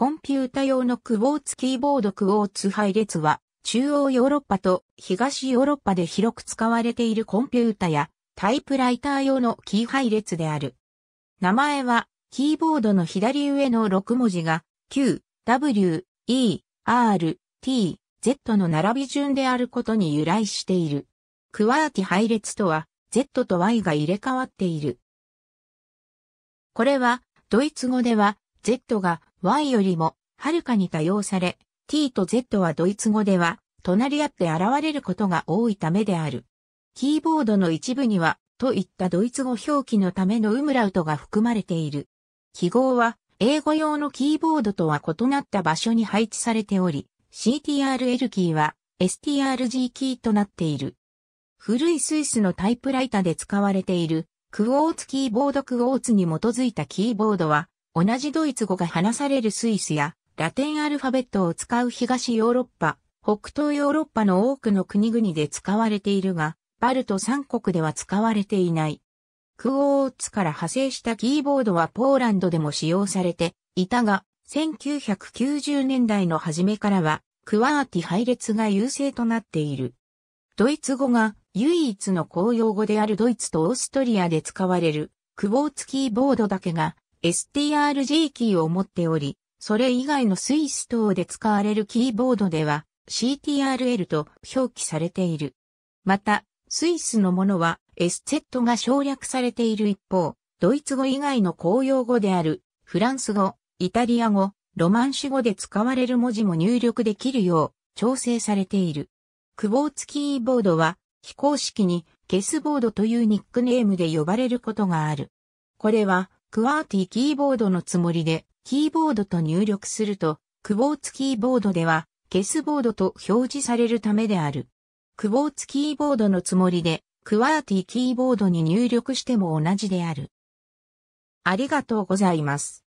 コンピュータ用のクォーツキーボードクォーツ配列は、中央ヨーロッパと東ヨーロッパで広く使われているコンピュータやタイプライター用のキー配列である。名前は、キーボードの左上の6文字が Q、W、E、R、T、Z の並び順であることに由来している。クワーティ配列とは、Z と Y が入れ替わっている。これは、ドイツ語では、Z が Y よりもはるかに多用され、T と Z はドイツ語では隣り合って現れることが多いためである。キーボードの一部には、といったドイツ語表記のためのウムラウトが含まれている。記号は、英語用のキーボードとは異なった場所に配置されており、CTRL キーは STRG キーとなっている。古いスイスのタイプライターで使われているクォーツキーボードクォーツに基づいたキーボードは同じドイツ語が話されるスイスや、ラテンアルファベットを使う東ヨーロッパ、北東ヨーロッパの多くの国々で使われているが、バルト三国では使われていない。クオーツから派生したキーボードはポーランドでも使用されていたが、1990年代の初めからは、クワーティ配列が優勢となっている。ドイツ語が唯一の公用語であるドイツとオーストリアで使われる、クォーツキーボードだけが STRG キーを持っており、それ以外のスイス等で使われるキーボードでは CTRL と表記されている。また、スイスのものは SZ が省略されている一方、ドイツ語以外の公用語であるフランス語、イタリア語、ロマンシュ語で使われる文字も入力できるよう調整されている。クボーツキーボードは非公式にケースボードというニックネームで呼ばれることがある。これはクワーティキーボードのつもりで、キーボードと入力すると、クボーツキーボードでは、ケスボードと表示されるためである。クボーツキーボードのつもりで、クワーティキーボードに入力しても同じである。ありがとうございます。